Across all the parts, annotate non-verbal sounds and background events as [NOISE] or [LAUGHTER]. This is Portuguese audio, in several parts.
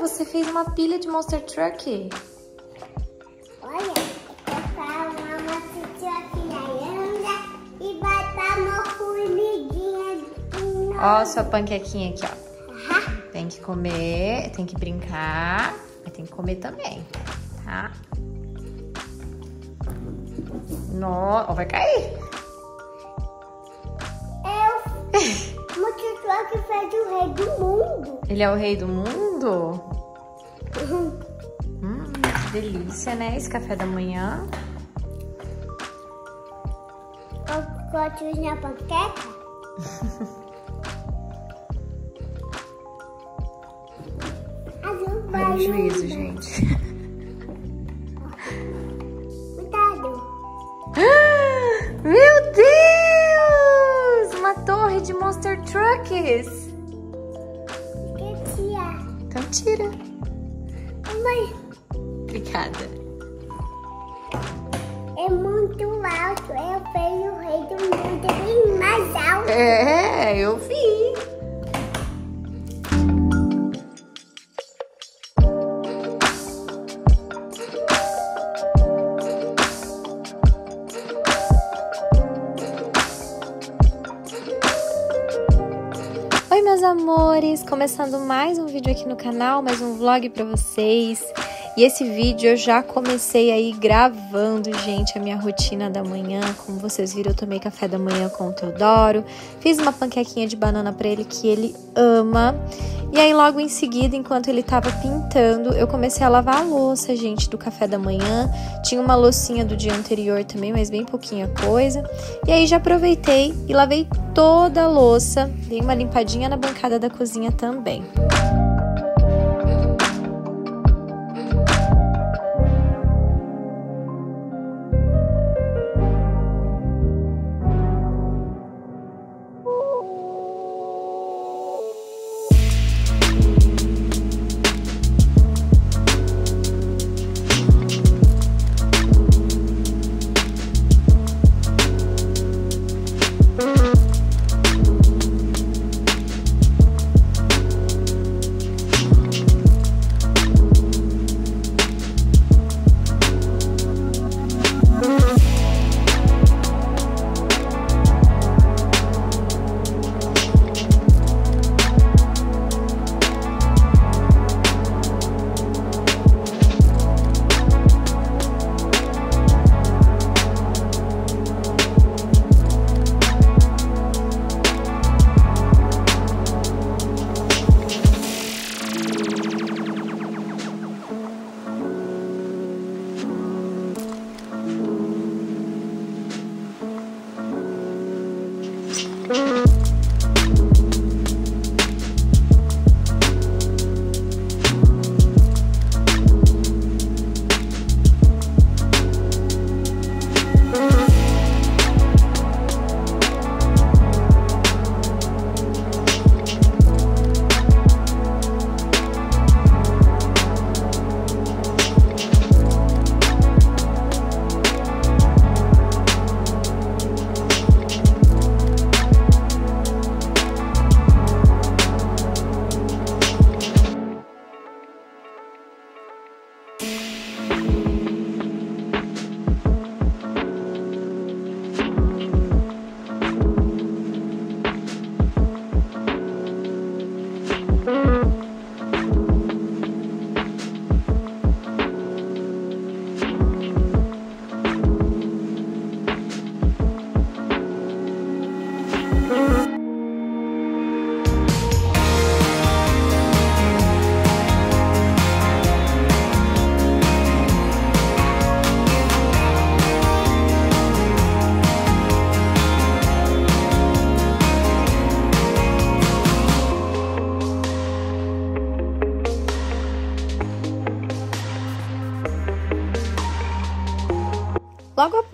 você fez uma pilha de Monster Truck. Olha, botar uma Monster Truck na lâmpada e botar uma formiguinha. Ó, sua panquequinha aqui, ó. Uhum. Tem que comer, tem que brincar, mas tem que comer também, tá? No... Oh, vai cair. Eu... É Monster Truck faz o rei do mundo. Ele é o rei do mundo? tudo! Uhum. Hum, que delícia, né? Esse café da manhã. Eu gosto na panqueca. Olha [LAUGHS] o juízo, gente. aqui no canal, mais um vlog para vocês. E esse vídeo eu já comecei aí gravando, gente, a minha rotina da manhã. Como vocês viram, eu tomei café da manhã com o Teodoro, fiz uma panquequinha de banana para ele que ele ama. E aí logo em seguida, enquanto ele tava pintando, eu comecei a lavar a louça, gente, do café da manhã. Tinha uma loucinha do dia anterior também, mas bem pouquinha coisa. E aí já aproveitei e lavei toda a louça, dei uma limpadinha na bancada da cozinha também. Música thank you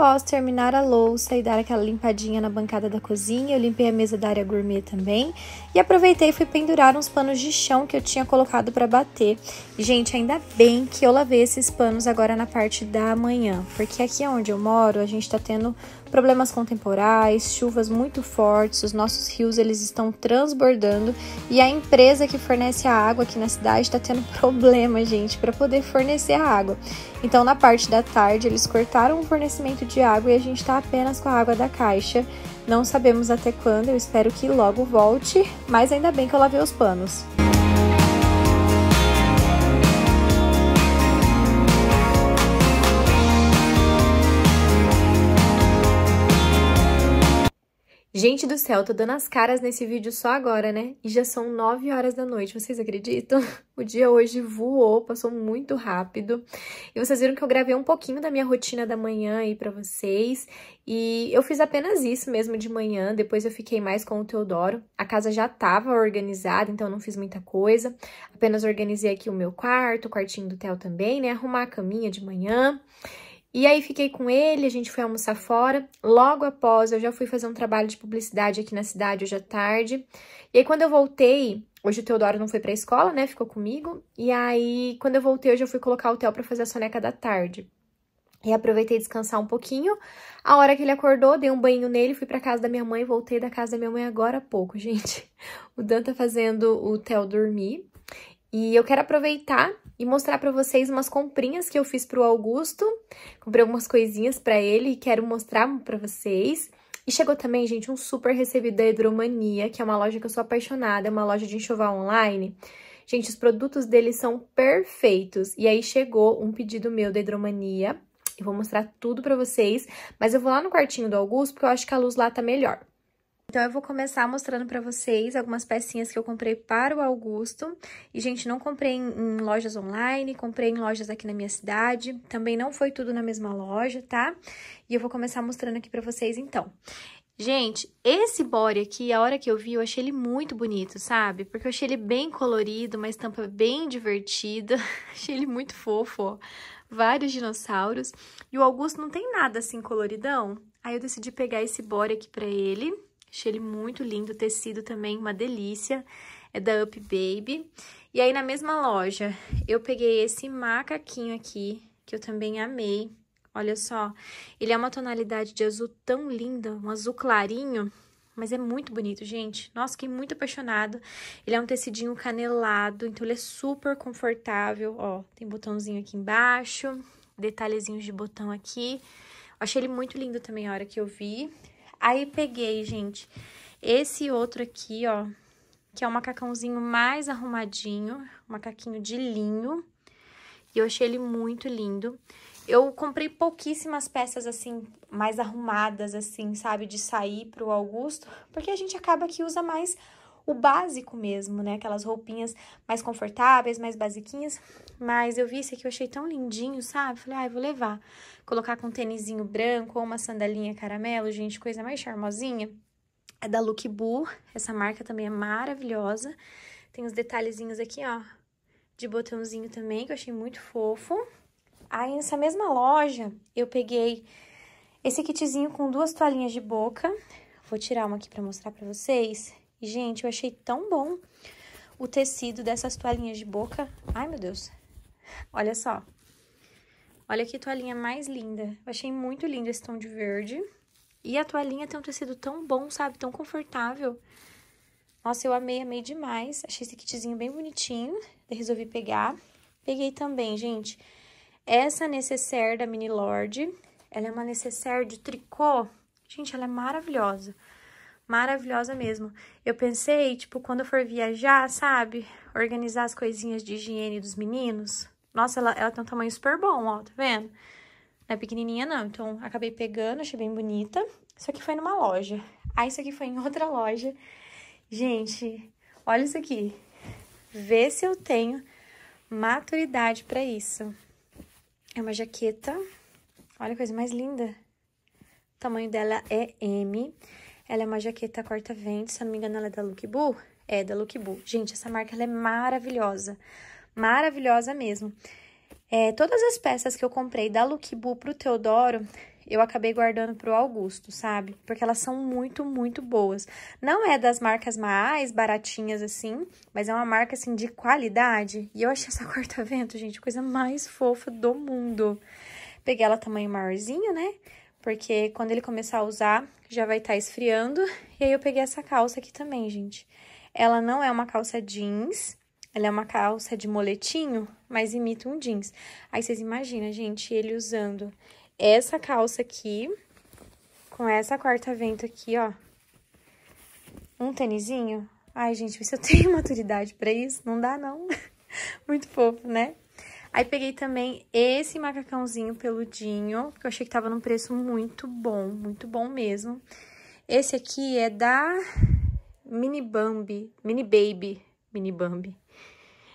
Após terminar a louça e dar aquela limpadinha na bancada da cozinha, eu limpei a mesa da área gourmet também e aproveitei e fui pendurar uns panos de chão que eu tinha colocado para bater. gente, ainda bem que eu lavei esses panos agora na parte da manhã, porque aqui é onde eu moro a gente está tendo problemas contemporâneos, chuvas muito fortes, os nossos rios eles estão transbordando e a empresa que fornece a água aqui na cidade está tendo [LAUGHS] problema, gente, para poder fornecer a água. Então, na parte da tarde, eles cortaram o fornecimento de água e a gente está apenas com a água da caixa. Não sabemos até quando, eu espero que logo volte, mas ainda bem que eu lavei os panos. Gente do céu, tô dando as caras nesse vídeo só agora, né? E já são 9 horas da noite, vocês acreditam? [LAUGHS] O dia hoje voou, passou muito rápido. E vocês viram que eu gravei um pouquinho da minha rotina da manhã aí pra vocês. E eu fiz apenas isso mesmo de manhã, depois eu fiquei mais com o Teodoro. A casa já tava organizada, então não fiz muita coisa. Apenas organizei aqui o meu quarto, o quartinho do Theo também, né? Arrumar a caminha de manhã. E aí fiquei com ele, a gente foi almoçar fora. Logo após, eu já fui fazer um trabalho de publicidade aqui na cidade hoje à tarde. E aí quando eu voltei, hoje o Teodoro não foi pra escola, né? Ficou comigo. E aí quando eu voltei, eu já fui colocar o Theo pra fazer a soneca da tarde. E aproveitei descansar um pouquinho. A hora que ele acordou, dei um banho nele, fui pra casa da minha mãe, voltei da casa da minha mãe agora há pouco, [LAUGHS] gente. O Dan tá fazendo o Theo dormir. E eu quero aproveitar e mostrar para vocês umas comprinhas que eu fiz pro Augusto. Comprei algumas coisinhas para ele e quero mostrar para vocês. E chegou também, gente, um super recebido da Hidromania, que é uma loja que eu sou apaixonada, é uma loja de enxoval online. Gente, os produtos deles são perfeitos. E aí chegou um pedido meu da Hidromania. Eu vou mostrar tudo pra vocês, mas eu vou lá no quartinho do Augusto, porque eu acho que a luz lá tá melhor. Então, eu vou começar mostrando pra vocês algumas pecinhas que eu comprei para o Augusto. E, gente, não comprei em, em lojas online, comprei em lojas aqui na minha cidade. Também não foi tudo na mesma loja, tá? E eu vou começar mostrando aqui pra vocês, então. Gente, esse body aqui, a hora que eu vi, eu achei ele muito bonito, sabe? Porque eu achei ele bem colorido, uma estampa bem divertida. [LAUGHS] achei ele muito fofo, ó. Vários dinossauros. E o Augusto não tem nada assim coloridão. Aí eu decidi pegar esse body aqui pra ele. Achei ele muito lindo, o tecido também, uma delícia. É da Up Baby. E aí, na mesma loja, eu peguei esse macaquinho aqui, que eu também amei. Olha só, ele é uma tonalidade de azul tão linda, um azul clarinho, mas é muito bonito, gente. Nossa, fiquei muito apaixonado. Ele é um tecidinho canelado, então ele é super confortável. Ó, tem botãozinho aqui embaixo, detalhezinhos de botão aqui. Achei ele muito lindo também a hora que eu vi. Aí peguei, gente, esse outro aqui, ó, que é um macacãozinho mais arrumadinho, um macaquinho de linho. E eu achei ele muito lindo. Eu comprei pouquíssimas peças, assim, mais arrumadas, assim, sabe? De sair pro Augusto, porque a gente acaba que usa mais o básico mesmo, né? Aquelas roupinhas mais confortáveis, mais basiquinhas. Mas eu vi esse aqui, eu achei tão lindinho, sabe? Falei, ai, ah, vou levar. Colocar com um tênisinho branco ou uma sandalinha caramelo, gente, coisa mais charmosinha. É da Look Boo, essa marca também é maravilhosa. Tem os detalhezinhos aqui, ó, de botãozinho também, que eu achei muito fofo. Aí, nessa mesma loja, eu peguei esse kitzinho com duas toalhinhas de boca. Vou tirar uma aqui pra mostrar pra vocês. E, gente, eu achei tão bom o tecido dessas toalhinhas de boca. Ai, meu Deus. Olha só. Olha que toalhinha mais linda. Eu achei muito lindo esse tom de verde. E a toalhinha tem um tecido tão bom, sabe? Tão confortável. Nossa, eu amei, amei demais. Achei esse kitzinho bem bonitinho. Eu resolvi pegar. Peguei também, gente, essa necessaire da Mini Lord. Ela é uma necessaire de tricô. Gente, ela é maravilhosa. Maravilhosa mesmo. Eu pensei, tipo, quando eu for viajar, sabe? Organizar as coisinhas de higiene dos meninos nossa, ela, ela tem um tamanho super bom, ó, tá vendo? Não é pequenininha, não. Então, acabei pegando, achei bem bonita. Isso aqui foi numa loja. Ah, isso aqui foi em outra loja. Gente, olha isso aqui. Vê se eu tenho maturidade pra isso. É uma jaqueta. Olha a coisa mais linda. O tamanho dela é M. Ela é uma jaqueta corta-vento, se não me engano ela é da Lookboo. É, da Lookboo. Gente, essa marca ela é maravilhosa maravilhosa mesmo. É, todas as peças que eu comprei da Lukibu pro Teodoro, eu acabei guardando pro Augusto, sabe? Porque elas são muito, muito boas. Não é das marcas mais baratinhas assim, mas é uma marca assim de qualidade. E eu achei essa corta-vento, [LAUGHS] gente, a coisa mais fofa do mundo. Peguei ela tamanho maiorzinho, né? Porque quando ele começar a usar, já vai estar tá esfriando. E aí eu peguei essa calça aqui também, gente. Ela não é uma calça jeans, ela é uma calça de moletinho, mas imita um jeans. Aí vocês imaginam, gente, ele usando essa calça aqui, com essa quarta vento aqui, ó. Um tênisinho. Ai, gente, se eu [LAUGHS] tenho maturidade para isso, não dá não. [LAUGHS] Muito fofo, né? Aí peguei também esse macacãozinho peludinho, que eu achei que tava num preço muito bom, muito bom mesmo. Esse aqui é da Mini Bambi, Mini Baby, Mini Bambi.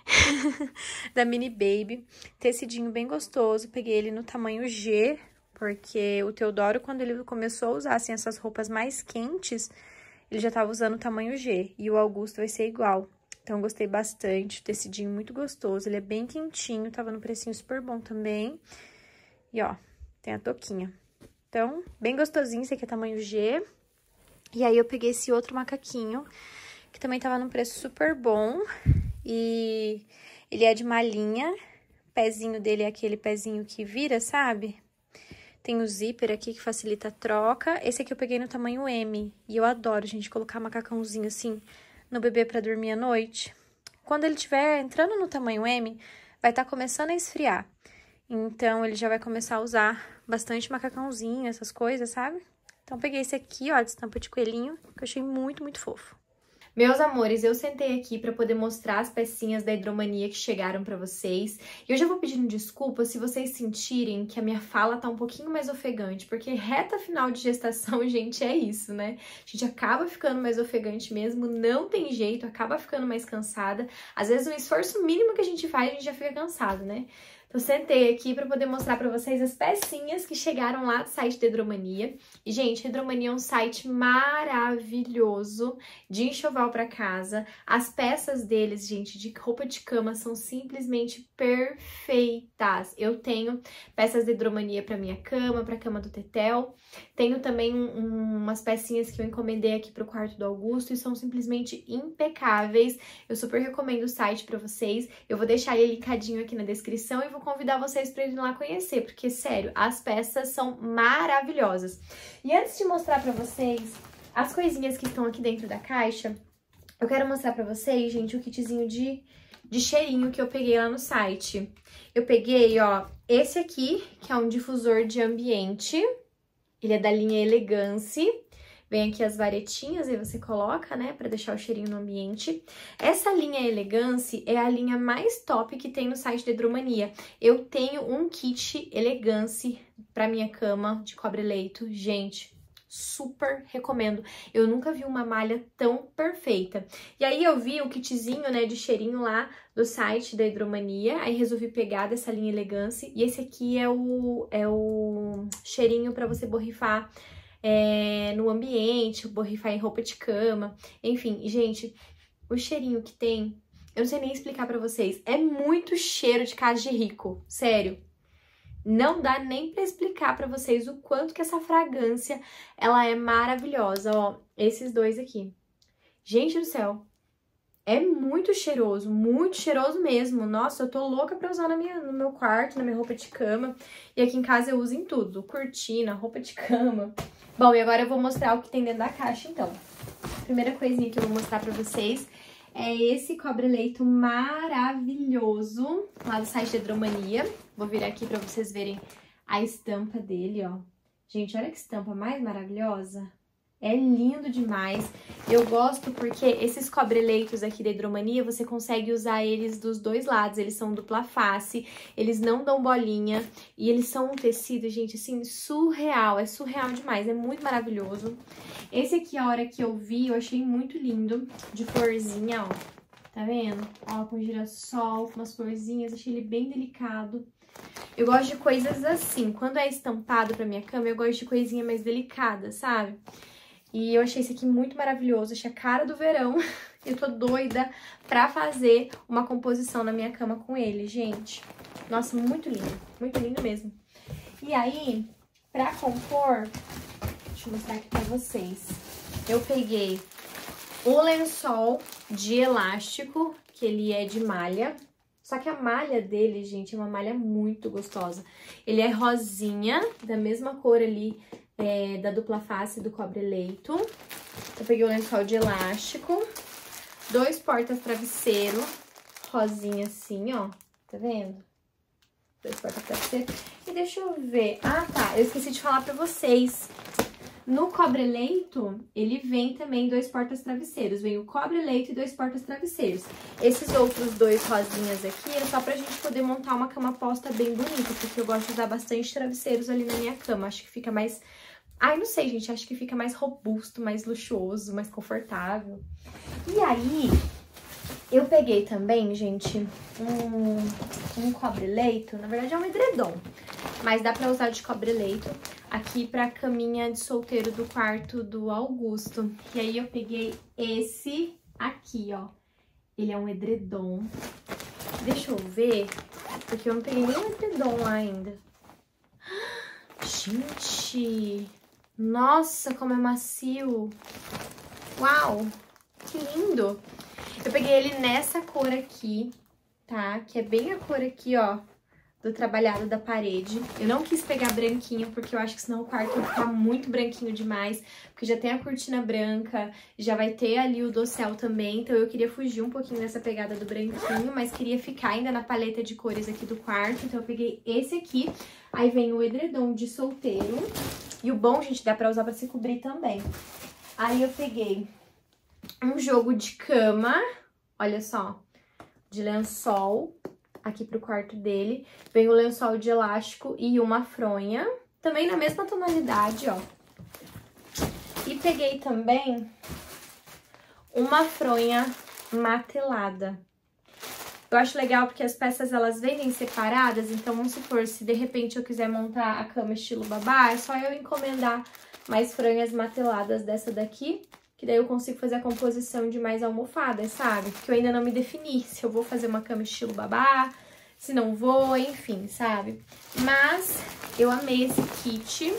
[LAUGHS] da Mini Baby. Tecidinho bem gostoso, peguei ele no tamanho G, porque o Teodoro, quando ele começou a usar assim, essas roupas mais quentes, ele já estava usando o tamanho G, e o Augusto vai ser igual. Então, gostei bastante, tecidinho muito gostoso, ele é bem quentinho, tava no precinho super bom também. E, ó, tem a toquinha. Então, bem gostosinho, esse aqui é tamanho G. E aí, eu peguei esse outro macaquinho, que também tava num preço super bom. E ele é de malinha, O pezinho dele é aquele pezinho que vira, sabe? Tem o zíper aqui que facilita a troca. Esse aqui eu peguei no tamanho M. E eu adoro, gente, colocar macacãozinho assim no bebê para dormir à noite. Quando ele estiver entrando no tamanho M, vai estar tá começando a esfriar. Então, ele já vai começar a usar bastante macacãozinho, essas coisas, sabe? Então, peguei esse aqui, ó, de estampa de coelhinho, que eu achei muito, muito fofo. Meus amores, eu sentei aqui para poder mostrar as pecinhas da hidromania que chegaram para vocês. E eu já vou pedindo desculpa se vocês sentirem que a minha fala tá um pouquinho mais ofegante, porque reta final de gestação, [LAUGHS] gente, é isso, né? A gente acaba ficando mais ofegante mesmo, não tem jeito, acaba ficando mais cansada. Às vezes o esforço mínimo que a gente faz, a gente já fica cansado, né? Então sentei aqui para poder mostrar para vocês as pecinhas que chegaram lá do site da Hidromania. E gente, Hidromania é um site maravilhoso de enxoval para casa. As peças deles, gente, de roupa de cama são simplesmente perfeitas. Eu tenho peças de Hidromania para minha cama, para cama do Tetel. Tenho também um, umas pecinhas que eu encomendei aqui para o quarto do Augusto e são simplesmente impecáveis. Eu super recomendo o site para vocês. Eu vou deixar ele linkadinho aqui na descrição e vou convidar vocês para irem lá conhecer, porque, sério, as peças são maravilhosas. E antes de mostrar para vocês as coisinhas que estão aqui dentro da caixa, eu quero mostrar para vocês, gente, o kitzinho de, de cheirinho que eu peguei lá no site. Eu peguei, ó, esse aqui, que é um difusor de ambiente. Ele é da linha Elegance. Vem aqui as varetinhas e você coloca, né, para deixar o cheirinho no ambiente. Essa linha Elegance é a linha mais top que tem no site de hidromania Eu tenho um kit Elegance para minha cama de cobre-leito. Gente, super recomendo. Eu nunca vi uma malha tão perfeita. E aí eu vi o kitzinho, né, de cheirinho lá do site da Hidromania, aí resolvi pegar dessa linha Elegance, e esse aqui é o, é o cheirinho para você borrifar é, no ambiente, borrifar em roupa de cama, enfim, gente, o cheirinho que tem, eu não sei nem explicar para vocês, é muito cheiro de casa de rico, sério. Não dá nem para explicar para vocês o quanto que essa fragrância, ela é maravilhosa, ó, esses dois aqui. Gente do céu, é muito cheiroso, muito cheiroso mesmo. Nossa, eu tô louca pra usar na minha, no meu quarto, na minha roupa de cama. E aqui em casa eu uso em tudo, cortina, roupa de cama. Bom, e agora eu vou mostrar o que tem dentro da caixa, então. A primeira coisinha que eu vou mostrar pra vocês é esse cobre-leito maravilhoso, lá do site de Hedromania. Vou virar aqui pra vocês verem a estampa dele, ó. Gente, olha que estampa mais maravilhosa. É lindo demais. Eu gosto porque esses cobre-leitos aqui da hidromania, você consegue usar eles dos dois lados. Eles são dupla face, eles não dão bolinha e eles são um tecido, gente, assim, surreal. É surreal demais, é muito maravilhoso. Esse aqui, a hora que eu vi, eu achei muito lindo, de florzinha, ó. Tá vendo? Ó, com girassol, com umas florzinhas, achei ele bem delicado. Eu gosto de coisas assim. Quando é estampado pra minha cama, eu gosto de coisinha mais delicada, sabe? Sabe? E eu achei esse aqui muito maravilhoso, achei a cara do verão. [LAUGHS] eu tô doida pra fazer uma composição na minha cama com ele, gente. Nossa, muito lindo, muito lindo mesmo. E aí, pra compor, deixa eu mostrar aqui pra vocês. Eu peguei o lençol de elástico, que ele é de malha. Só que a malha dele, gente, é uma malha muito gostosa. Ele é rosinha, da mesma cor ali é, da dupla face do cobre leito. Eu peguei um lençol de elástico, dois portas travesseiro rosinha assim, ó, tá vendo? Dois portas travesseiro E deixa eu ver, ah tá, eu esqueci de falar pra vocês no cobre-leito, ele vem também dois portas-travesseiros. Vem o cobre-leito e dois portas-travesseiros. Esses outros dois rosinhas aqui é só pra gente poder montar uma cama posta bem bonita, porque eu gosto de usar bastante travesseiros ali na minha cama. Acho que fica mais... Ai, não sei, gente. Acho que fica mais robusto, mais luxuoso, mais confortável. E aí, eu peguei também, gente, um, um cobre-leito. Na verdade, é um edredom. Mas dá pra usar de cobre-leito aqui pra caminha de solteiro do quarto do Augusto. E aí, eu peguei esse aqui, ó. Ele é um edredom. Deixa eu ver, porque eu não peguei nenhum edredom lá ainda. Gente! Nossa, como é macio! Uau! Que lindo! Eu peguei ele nessa cor aqui, tá? Que é bem a cor aqui, ó, do trabalhado da parede. Eu não quis pegar branquinho, porque eu acho que senão o quarto vai ficar muito branquinho demais, porque já tem a cortina branca, já vai ter ali o docel também, então eu queria fugir um pouquinho dessa pegada do branquinho, mas queria ficar ainda na paleta de cores aqui do quarto, então eu peguei esse aqui, aí vem o edredom de solteiro, e o bom, gente, dá pra usar pra se cobrir também. Aí eu peguei um jogo de cama, olha só, de lençol aqui pro quarto dele. Vem o lençol de elástico e uma fronha, também na mesma tonalidade, ó. E peguei também uma fronha matelada. Eu acho legal porque as peças elas vendem separadas, então vamos supor, se de repente eu quiser montar a cama estilo babá, é só eu encomendar mais franhas mateladas dessa daqui que daí eu consigo fazer a composição de mais almofadas, sabe? Porque eu ainda não me defini se eu vou fazer uma cama estilo babá, se não vou, enfim, sabe? Mas eu amei esse kit.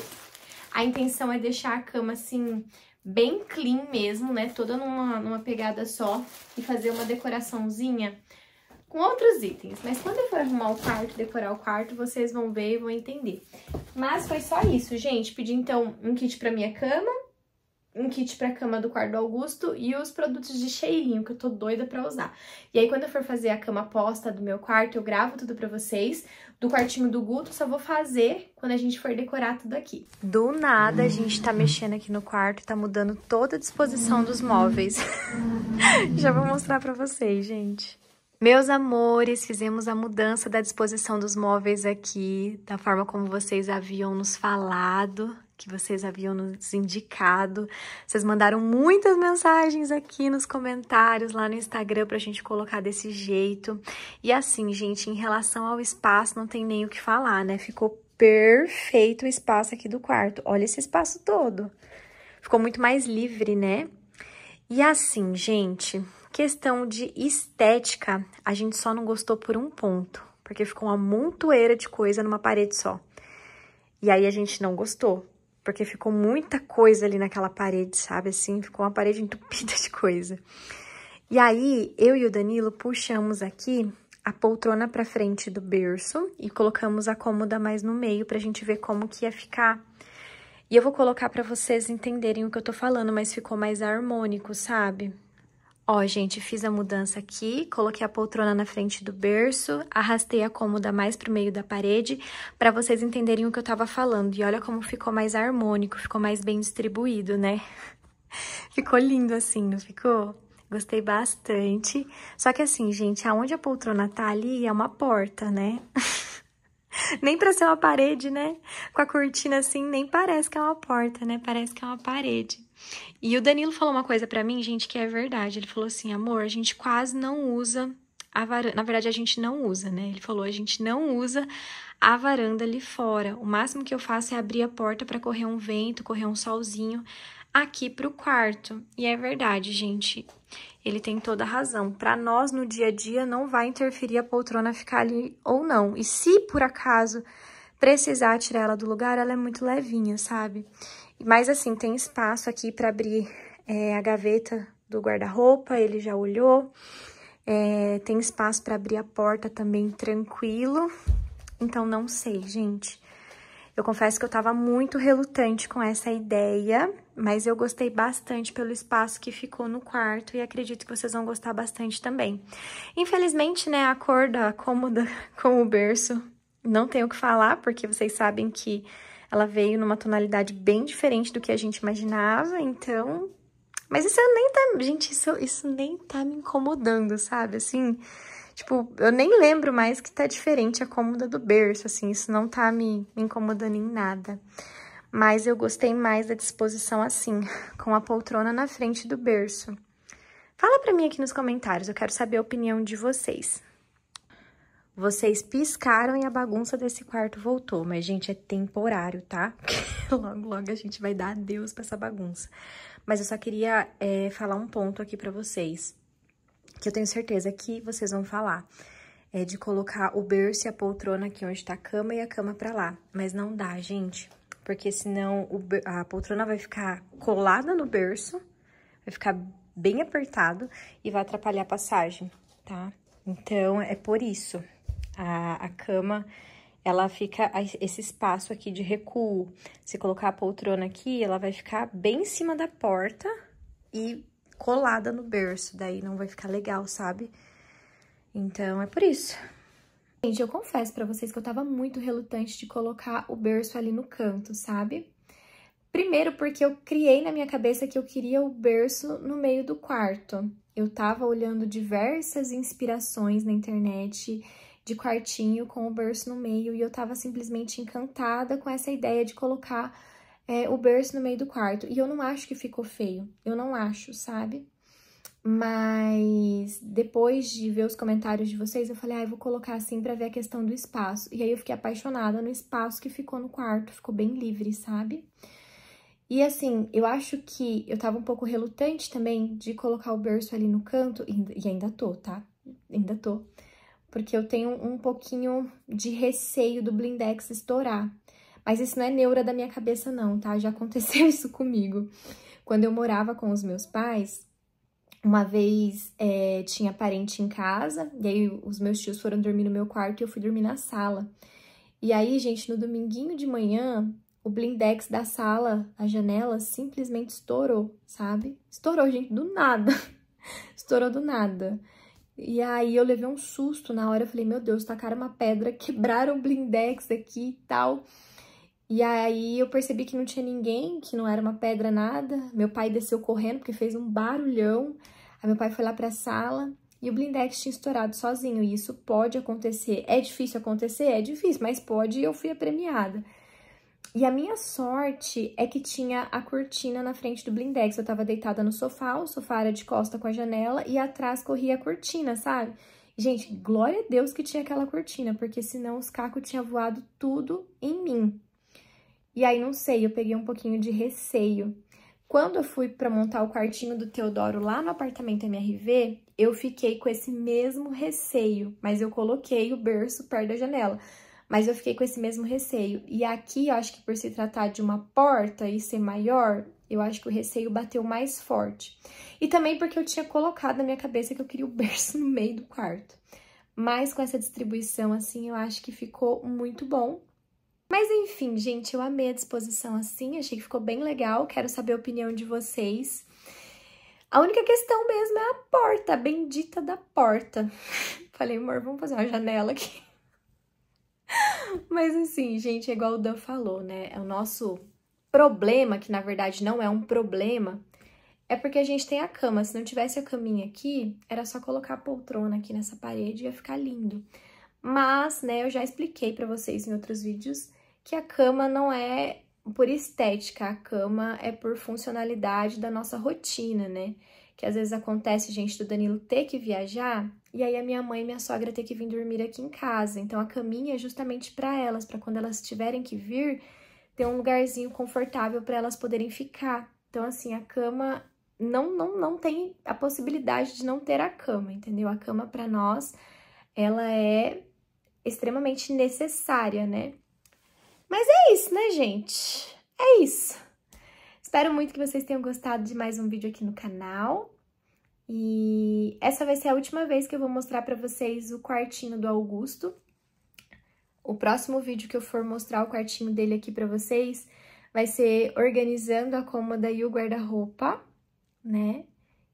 A intenção é deixar a cama, assim, bem clean mesmo, né? Toda numa, numa pegada só e fazer uma decoraçãozinha com outros itens. Mas quando eu for arrumar o quarto, decorar o quarto, vocês vão ver e vão entender. Mas foi só isso, gente. Pedi, então, um kit pra minha cama um kit pra cama do quarto do Augusto e os produtos de cheirinho, que eu tô doida pra usar. E aí, quando eu for fazer a cama posta do meu quarto, eu gravo tudo pra vocês. Do quartinho do Guto, só vou fazer quando a gente for decorar tudo aqui. Do nada, a gente tá mexendo aqui no quarto, tá mudando toda a disposição dos móveis. [LAUGHS] Já vou mostrar pra vocês, gente. Meus amores, fizemos a mudança da disposição dos móveis aqui, da forma como vocês haviam nos falado que vocês haviam nos indicado. Vocês mandaram muitas mensagens aqui nos comentários, lá no Instagram, pra gente colocar desse jeito. E assim, gente, em relação ao espaço, não tem nem o que falar, né? Ficou perfeito o espaço aqui do quarto. Olha esse espaço todo. Ficou muito mais livre, né? E assim, gente, questão de estética, a gente só não gostou por um ponto, porque ficou uma montoeira de coisa numa parede só. E aí a gente não gostou porque ficou muita coisa ali naquela parede, sabe? Assim, ficou uma parede entupida de coisa. E aí, eu e o Danilo puxamos aqui a poltrona para frente do berço e colocamos a cômoda mais no meio para a gente ver como que ia ficar. E eu vou colocar para vocês entenderem o que eu tô falando, mas ficou mais harmônico, sabe? Ó, gente, fiz a mudança aqui, coloquei a poltrona na frente do berço, arrastei a cômoda mais pro meio da parede, para vocês entenderem o que eu tava falando. E olha como ficou mais harmônico, ficou mais bem distribuído, né? [LAUGHS] ficou lindo assim, não ficou? Gostei bastante. Só que assim, gente, aonde a poltrona tá ali é uma porta, né? [LAUGHS] nem pra ser uma parede, né? Com a cortina assim, nem parece que é uma porta, né? Parece que é uma parede. E o Danilo falou uma coisa para mim, gente, que é verdade. Ele falou assim: amor, a gente quase não usa a varanda. Na verdade, a gente não usa, né? Ele falou: a gente não usa a varanda ali fora. O máximo que eu faço é abrir a porta para correr um vento, correr um solzinho aqui pro quarto. E é verdade, gente. Ele tem toda a razão. Para nós no dia a dia não vai interferir a poltrona ficar ali ou não. E se por acaso precisar tirar ela do lugar, ela é muito levinha, sabe? Mas assim, tem espaço aqui para abrir é, a gaveta do guarda-roupa, ele já olhou. É, tem espaço para abrir a porta também tranquilo. Então, não sei, gente. Eu confesso que eu tava muito relutante com essa ideia, mas eu gostei bastante pelo espaço que ficou no quarto e acredito que vocês vão gostar bastante também. Infelizmente, né, a cor da cômoda [LAUGHS] com o berço, não tenho o que falar, porque vocês sabem que ela veio numa tonalidade bem diferente do que a gente imaginava, então... Mas isso nem tá... Gente, isso, isso nem tá me incomodando, sabe? Assim, tipo, eu nem lembro mais que tá diferente a cômoda do berço, assim. Isso não tá me, me incomodando em nada. Mas eu gostei mais da disposição assim, [LAUGHS] com a poltrona na frente do berço. Fala pra mim aqui nos comentários, eu quero saber a opinião de vocês. Vocês piscaram e a bagunça desse quarto voltou, mas gente, é temporário, tá? [LAUGHS] logo, logo a gente vai dar adeus pra essa bagunça. Mas eu só queria é, falar um ponto aqui pra vocês, que eu tenho certeza que vocês vão falar. É de colocar o berço e a poltrona aqui onde tá a cama e a cama pra lá. Mas não dá, gente, porque senão o, a poltrona vai ficar colada no berço, vai ficar bem apertado e vai atrapalhar a passagem, tá? Então, é por isso. A, a cama, ela fica esse espaço aqui de recuo. Se colocar a poltrona aqui, ela vai ficar bem em cima da porta e colada no berço, daí não vai ficar legal, sabe? Então, é por isso. Gente, eu confesso para vocês que eu tava muito relutante de colocar o berço ali no canto, sabe? Primeiro porque eu criei na minha cabeça que eu queria o berço no meio do quarto. Eu tava olhando diversas inspirações na internet de quartinho com o berço no meio e eu tava simplesmente encantada com essa ideia de colocar é, o berço no meio do quarto. E eu não acho que ficou feio, eu não acho, sabe? Mas depois de ver os comentários de vocês, eu falei, ah, eu vou colocar assim pra ver a questão do espaço. E aí eu fiquei apaixonada no espaço que ficou no quarto, ficou bem livre, sabe? E assim, eu acho que eu tava um pouco relutante também de colocar o berço ali no canto, e ainda tô, tá? Ainda tô porque eu tenho um pouquinho de receio do Blindex estourar. Mas isso não é neura da minha cabeça não, tá? Já aconteceu [LAUGHS] isso comigo. Quando eu morava com os meus pais, uma vez é, tinha parente em casa, e aí os meus tios foram dormir no meu quarto e eu fui dormir na sala. E aí, gente, no dominguinho de manhã, o blindex da sala, a janela, simplesmente estourou, sabe? Estourou, gente, do nada. [LAUGHS] estourou do nada. E aí eu levei um susto na hora, eu falei, meu Deus, tacaram uma pedra, [LAUGHS] quebraram o blindex aqui e tal. E aí eu percebi que não tinha ninguém, que não era uma pedra, nada. Meu pai desceu correndo porque fez um barulhão. Aí meu pai foi lá pra sala e o blindex tinha estourado sozinho. E isso pode acontecer. É difícil acontecer? É difícil, mas pode e eu fui a premiada. E a minha sorte é que tinha a cortina na frente do blindex. Eu tava deitada no sofá, o sofá era de costa com a janela e atrás corria a cortina, sabe? Gente, glória a Deus que tinha aquela cortina, porque senão os cacos tinham voado tudo em mim. E aí, não sei, eu peguei um pouquinho de receio. Quando eu fui para montar o quartinho do Teodoro lá no apartamento MRV, eu fiquei com esse mesmo receio, mas eu coloquei o berço perto da janela mas eu fiquei com esse mesmo receio. E aqui, eu acho que por se tratar de uma porta e ser maior, eu acho que o receio bateu mais forte. E também porque eu tinha colocado na minha cabeça que eu queria o [LAUGHS] berço no meio do quarto. Mas com essa distribuição, assim, eu acho que ficou muito bom. Mas enfim, gente, eu amei a disposição assim, achei que ficou bem legal, quero saber a opinião de vocês. A única questão mesmo é a porta, a bendita da porta. [LAUGHS] Falei, amor, vamos fazer uma janela aqui. Mas assim, gente, é igual o Dan falou, né? É o nosso problema, que na verdade não é um problema, é porque a gente tem a cama. Se não tivesse a caminha aqui, era só colocar a poltrona aqui nessa parede e ia ficar lindo. Mas, né, eu já expliquei para vocês em outros vídeos que a cama não é por estética, a cama é por funcionalidade da nossa rotina, né? que às vezes acontece, gente, do Danilo ter que viajar e aí a minha mãe e minha sogra ter que vir dormir aqui em casa. Então a caminha é justamente para elas, para quando elas tiverem que vir, ter um lugarzinho confortável para elas poderem ficar. Então assim, a cama não não não tem a possibilidade de não ter a cama, entendeu? A cama para nós ela é extremamente necessária, né? Mas é isso, né, gente? É isso. Espero muito que vocês tenham gostado de mais um vídeo aqui no canal. E essa vai ser a última vez que eu vou mostrar pra vocês o quartinho do Augusto. O próximo vídeo que eu for mostrar o quartinho dele aqui pra vocês vai ser organizando a cômoda e o guarda-roupa, né?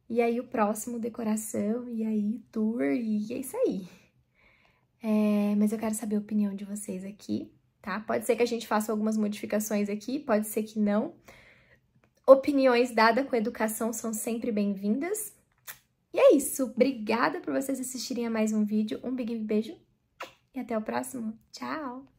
E aí o próximo decoração, e aí tour, e é isso aí. É, mas eu quero saber a opinião de vocês aqui, tá? Pode ser que a gente faça algumas modificações aqui, pode ser que não. Opiniões dadas com educação são sempre bem-vindas. E é isso. Obrigada por vocês assistirem a mais um vídeo. Um big beijo e até o próximo. Tchau!